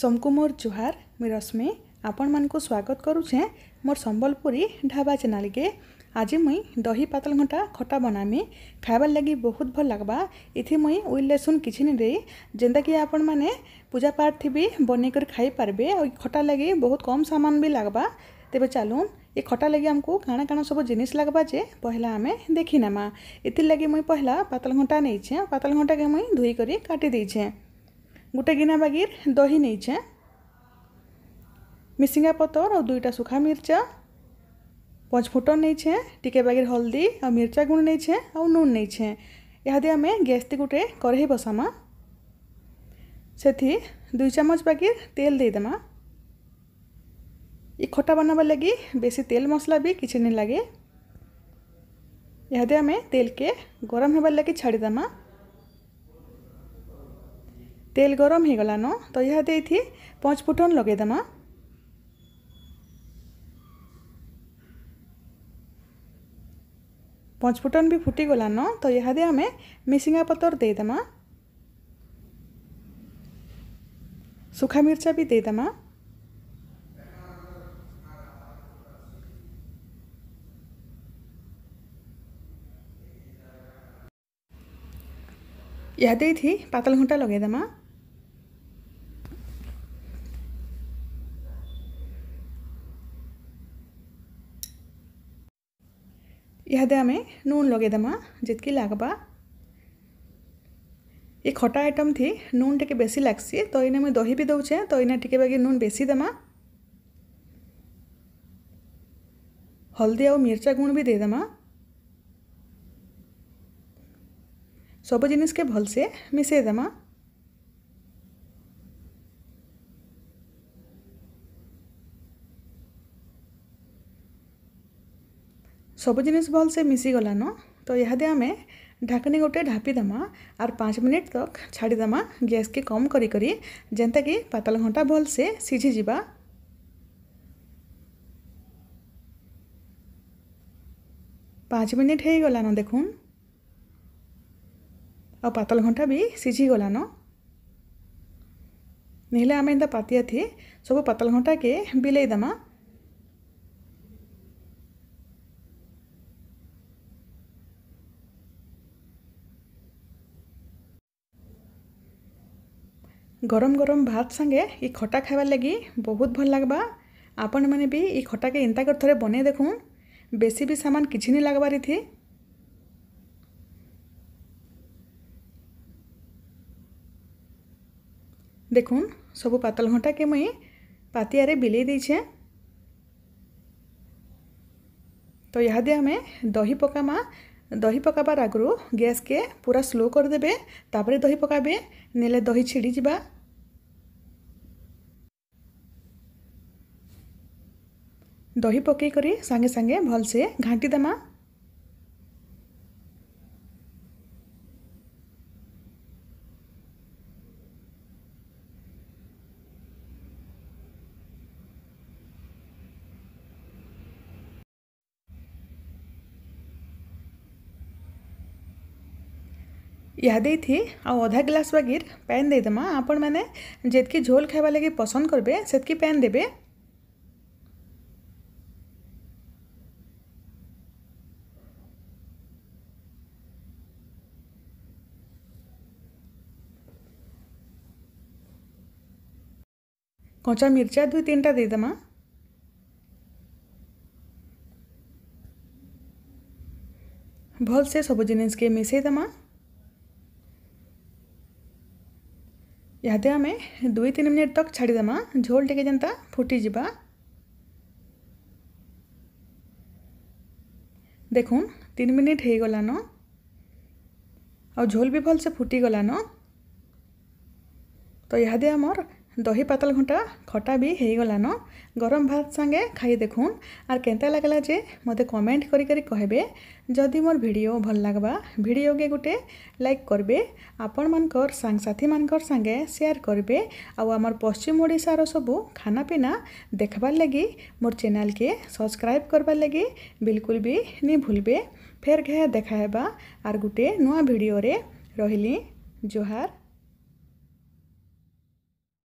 ସମକୁ ମୋର ଜୁହାର ମୁଇଁ ରଶ୍ମି ଆପଣମାନଙ୍କୁ ସ୍ୱାଗତ କରୁଛେଁ ମୋର ସମ୍ବଲପୁରୀ ଢାବା ଚ୍ୟାନେଲ୍କେ ଆଜି ମୁଇଁ ଦହି ପାତଲ ଘଣ୍ଟା ଖଟା ବନାମି ଖାଇବାର୍ ଲାଗି ବହୁତ ଭଲ ଲାଗ୍ବା ଏଥି ମୁଇଁ ଉଇଲ୍ ଲେସୁନ୍ କିଛି ନି ଦେଇ ଯେନ୍ତାକି ଆପଣମାନେ ପୂଜାପାଠ ଥିବି ବନେଇକରି ଖାଇପାରିବେ ଆଉ ଖଟା ଲାଗି ବହୁତ କମ୍ ସାମାନ ବି ଲାଗ୍ବା ତେବେ ଚାଲୁନ୍ ଏ ଖଟା ଲାଗି ଆମକୁ କାଣା କାଣା ସବୁ ଜିନିଷ୍ ଲାଗ୍ବା ଯେ ପହିଲା ଆମେ ଦେଖିନେମା ଏଥିର୍ ଲାଗି ମୁଇଁ ପହିଲା ପାତଲ ଘଣ୍ଟା ନେଇଛେଁ ପାତଲ ଘଣ୍ଟାକେ ମୁଇଁ ଧୋଇକରି କାଟି ଦେଇଛେଁ ଗୋଟେ ଗିନା ବାଗିର ଦହି ନେଇଛେ ମିସିଙ୍ଗା ପତର ଆଉ ଦୁଇଟା ଶୁଖା ମିର୍ଚା ପଞ୍ଚଫୁଟନ୍ ନେଇଛେ ଟିକେ ବାଗିର ହଳଦୀ ଆଉ ମିର୍ଚା ଗୁଣ୍ଡ ନେଇଛେ ଆଉ ନୁନ୍ ନେଇଛେ ଇହାଦେ ଆମେ ଗ୍ୟାସ୍ତି ଗୋଟେ କରେଇ ବସାମା ସେଥି ଦୁଇ ଚାମଚ ବାଗିର ତେଲ ଦେଇଦେମା ଇ ଖଟା ବନାବା ଲାଗି ବେଶୀ ତେଲ ମସଲା ବି କିଛି ନି ଲାଗେ ଇହାଦେ ଆମେ ତେଲକେ ଗରମ ହେବାର୍ ଲାଗି ଛାଡ଼ିଦେମା ତେଲ ଗରମ ହେଇଗଲାନ ତ ଇହାଦେ ଏଇଥି ପଞ୍ଚ ଫୁଟନ୍ ଲଗେଇଦେମା ପଞ୍ଚ ଫୁଟନ୍ ବି ଫୁଟିଗଲାନ ତ ଇହାଦେ ଆମେ ମିସିଙ୍ଗା ପତର ଦେଇଦେମା ସୁଖା ମିର୍ଚା ବି ଦେଇଦେମା याद थी पातल घुंटा लगेदे यादे आम नून लगेदे जितकी लगवा ये खटा आइटम थी नून टे बे लगसी तो इन मुझे दही भी दौचे तो इन टे बाकी नून बेसी देमा हल्दी आउ मिर्चा गुण भी देदेमा दे सब जिनके भलसे मिसेई देमा सब जिन भलसे मिसी गलान तो यह आम ढाकनी गोटे ढापी देमा आर पाँच मिनिट तक छाड़ी देमा गैस के कम करी करी जेनता कि पताल घंटा भलसे सीझी जावा पाँच मिनिट हो गलान देखूँ ଆଉ ପାତଲ ଘଣ୍ଟା ବି ସିଝିଗଲାନ ନେହେଲେ ଆମେ ଏନ୍ତା ପାତିଆଥି ସବୁ ପାତଲ ଘଣ୍ଟାକେ ବିଲେଇ ଦେମା ଗରମ ଗରମ ଭାତ ସାଙ୍ଗେ ଇ ଖଟା ଖାଇବାର୍ ଲାଗି ବହୁତ ଭଲ ଲାଗ୍ବା ଆପଣମାନେ ବି ଇ ଖଟାକେ ଏନ୍ତାକରି ଥରେ ବନେଇ ଦେଖୁନ୍ ବେଶୀ ବି ସାମାନ କିଛି ନି ଲାଗ୍ବାର୍ ଇଥି দেখুন সবু পাতল ঘঁটাকে মুই পাতিয়ারে বিলেই দিয়েছে তো ইহাদে আমি দহি পকামা দহি পকাবার আগর গ্যাসকে পুরা স্লো করিদেবে তাপরে দহি পকাবে নেলে দহি ছিড়ি যা দহি পকাই করে সাগে সাগে ভালসে ঘাঁটি দেমা यादी आधा ग्लास बागिर पैन देदेमा आपण मैंने जितकी झोल खाइबार लगे पसंद करते सेक पैन देवे कंचा मिर्चा दुई तीन टा देदेम भल से सब जिनके मिसईदमा ଏହାଦେ ଆମେ ଦୁଇ ତିନି ମିନିଟ୍ ତକ୍ ଛାଡ଼ିଦେମା ଝୋଲ୍ ଟିକେ ଯେନ୍ତା ଫୁଟିଯିବା ଦେଖୁନ୍ ତିନି ମିନିଟ୍ ହେଇଗଲାନ ଆଉ ଝୋଲ୍ ବି ଭଲ୍ସେ ଫୁଟିଗଲାନ ତ ଇହାଦେ ଆମର୍ দহি পাতল ঘণ্টা খটা বি হয়েগলান গরম ভাত সাগে খাই দেখুন আর কেনতা লাগলা যে মতো কমেন্ট করি করি কহবে যদি মোর ভিডিও ভাল লাগবা ভিডিওকে গোটে লাইক করবে আপন মানকর সাংসাথী মানকর সাগে সেয়ার করবে আমার পশ্চিম ওড়িশার সবু খানাপিনা দেখবার লাগি মোর চ্যানেলকে সবসক্রাইব করবার লাগি বিলকুল বি নি ভুলবে ফের ঘে দেখা হবা আর গোটে নূয়া ভিডিওরে রহলি জোহার